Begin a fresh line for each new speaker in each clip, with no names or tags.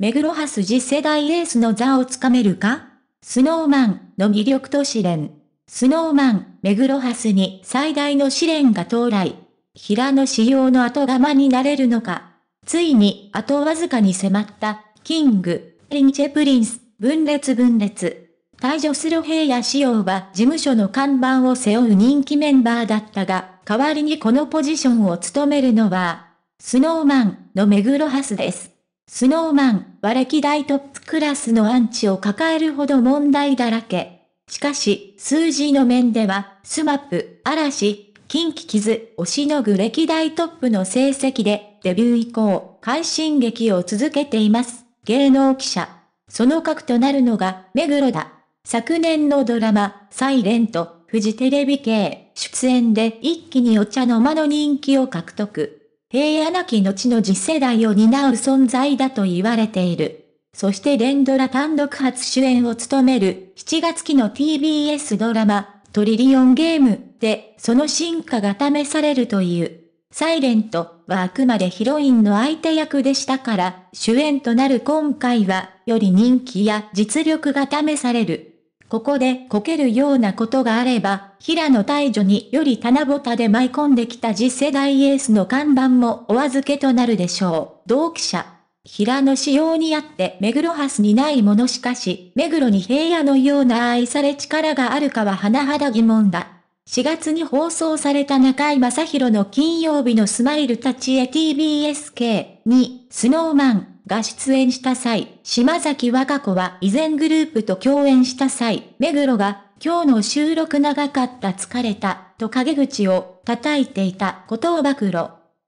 目黒派次世代エースの座をつかめるかスノーマンの魅力と試練。スノーマン、目黒ハスに最大の試練が到来。平野仕様の後釜になれるのか。ついに、あとわずかに迫った、キング、リンチェプリンス、分裂分裂。退場する平野仕様は事務所の看板を背負う人気メンバーだったが、代わりにこのポジションを務めるのは、スノーマンの目黒ハスです。スノーマンは歴代トップクラスのアンチを抱えるほど問題だらけ。しかし、数字の面では、スマップ、嵐、近畿傷をしのぐ歴代トップの成績で、デビュー以降、快進撃を続けています。芸能記者。その核となるのが、目黒だ。昨年のドラマ、サイレント、フジテレビ系、出演で一気にお茶の間の人気を獲得。平野なき後の次世代を担う存在だと言われている。そして連ドラ単独初主演を務める7月期の TBS ドラマトリリオンゲームでその進化が試されるという。サイレントはあくまでヒロインの相手役でしたから主演となる今回はより人気や実力が試される。ここでこけるようなことがあれば、平野大女により棚ぼたで舞い込んできた次世代エースの看板もお預けとなるでしょう。同記者。平野仕様にあって、目黒蓮にないものしかし、目黒に平野のような愛され力があるかは甚だ疑問だ。4月に放送された中井正宏の金曜日のスマイルたちへ TBSK に、スノーマン、が出演した際、島崎和歌子は以前グループと共演した際、目黒が、今日の収録長かった疲れた、と陰口を叩いていたことを暴露。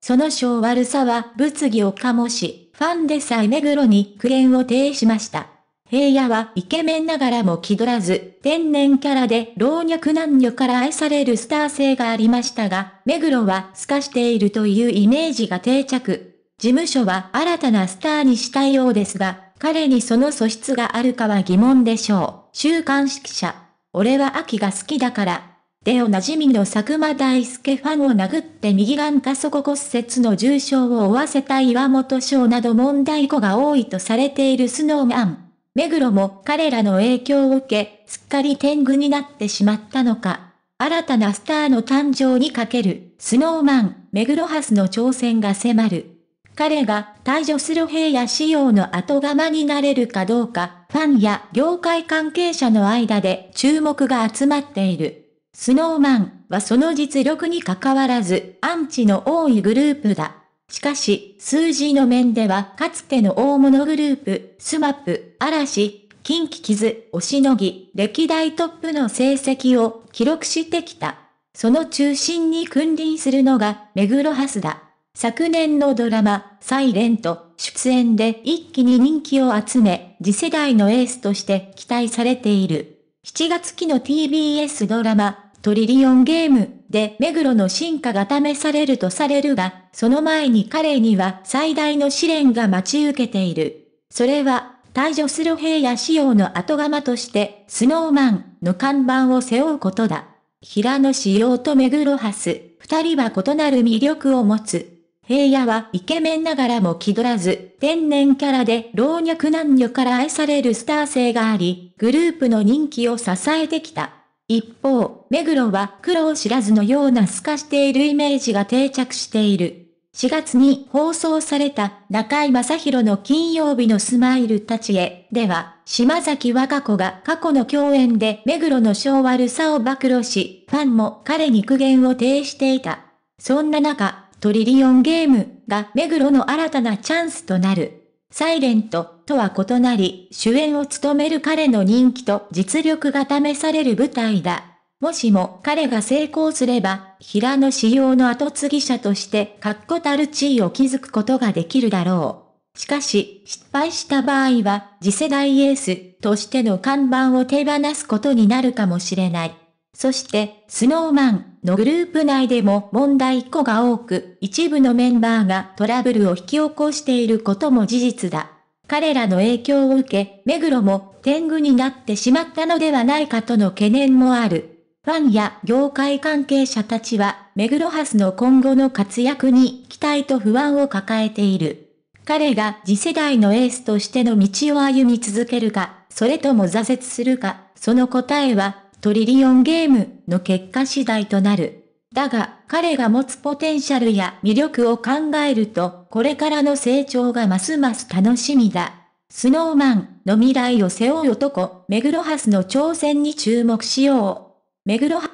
その性悪さは物議を醸し、ファンでさえ目黒に苦言を呈しました。平野はイケメンながらも気取らず、天然キャラで老若男女から愛されるスター性がありましたが、目黒は透かしているというイメージが定着。事務所は新たなスターにしたいようですが、彼にその素質があるかは疑問でしょう。週刊式者。俺は秋が好きだから。でおなじみの佐久間大介ファンを殴って右眼加速骨折の重傷を負わせた岩本翔など問題子が多いとされているスノーマン。目黒も彼らの影響を受け、すっかり天狗になってしまったのか。新たなスターの誕生にかける、スノーマン、目黒ハスの挑戦が迫る。彼が退場する兵や仕様の後釜になれるかどうか、ファンや業界関係者の間で注目が集まっている。スノーマンはその実力に関わらず、アンチの多いグループだ。しかし、数字の面では、かつての大物グループ、スマップ、嵐、近畿傷、おしのぎ、歴代トップの成績を記録してきた。その中心に君臨するのが、目黒ハスだ。昨年のドラマ、サイレント、出演で一気に人気を集め、次世代のエースとして期待されている。7月期の TBS ドラマ、トリリオンゲームで目黒の進化が試されるとされるが、その前に彼には最大の試練が待ち受けている。それは、退場する平野仕様の後釜として、スノーマンの看板を背負うことだ。平野仕様と目黒ハス、二人は異なる魅力を持つ。平野はイケメンながらも気取らず、天然キャラで老若男女から愛されるスター性があり、グループの人気を支えてきた。一方、目黒は苦労知らずのような透かしているイメージが定着している。4月に放送された中井正宏の金曜日のスマイルたちへでは、島崎和歌子が過去の共演で目黒の性悪さを暴露し、ファンも彼に苦言を呈していた。そんな中、トリリオンゲームが目黒の新たなチャンスとなる。サイレントとは異なり、主演を務める彼の人気と実力が試される舞台だ。もしも彼が成功すれば、平野仕様の後継ぎ者として確固たる地位を築くことができるだろう。しかし、失敗した場合は、次世代エースとしての看板を手放すことになるかもしれない。そして、スノーマンのグループ内でも問題1個が多く、一部のメンバーがトラブルを引き起こしていることも事実だ。彼らの影響を受け、目黒も天狗になってしまったのではないかとの懸念もある。ファンや業界関係者たちは、目黒ハスの今後の活躍に期待と不安を抱えている。彼が次世代のエースとしての道を歩み続けるか、それとも挫折するか、その答えはトリリオンゲームの結果次第となる。だが、彼が持つポテンシャルや魅力を考えると、これからの成長がますます楽しみだ。スノーマンの未来を背負う男、メグロハスの挑戦に注目しよう。メグロハ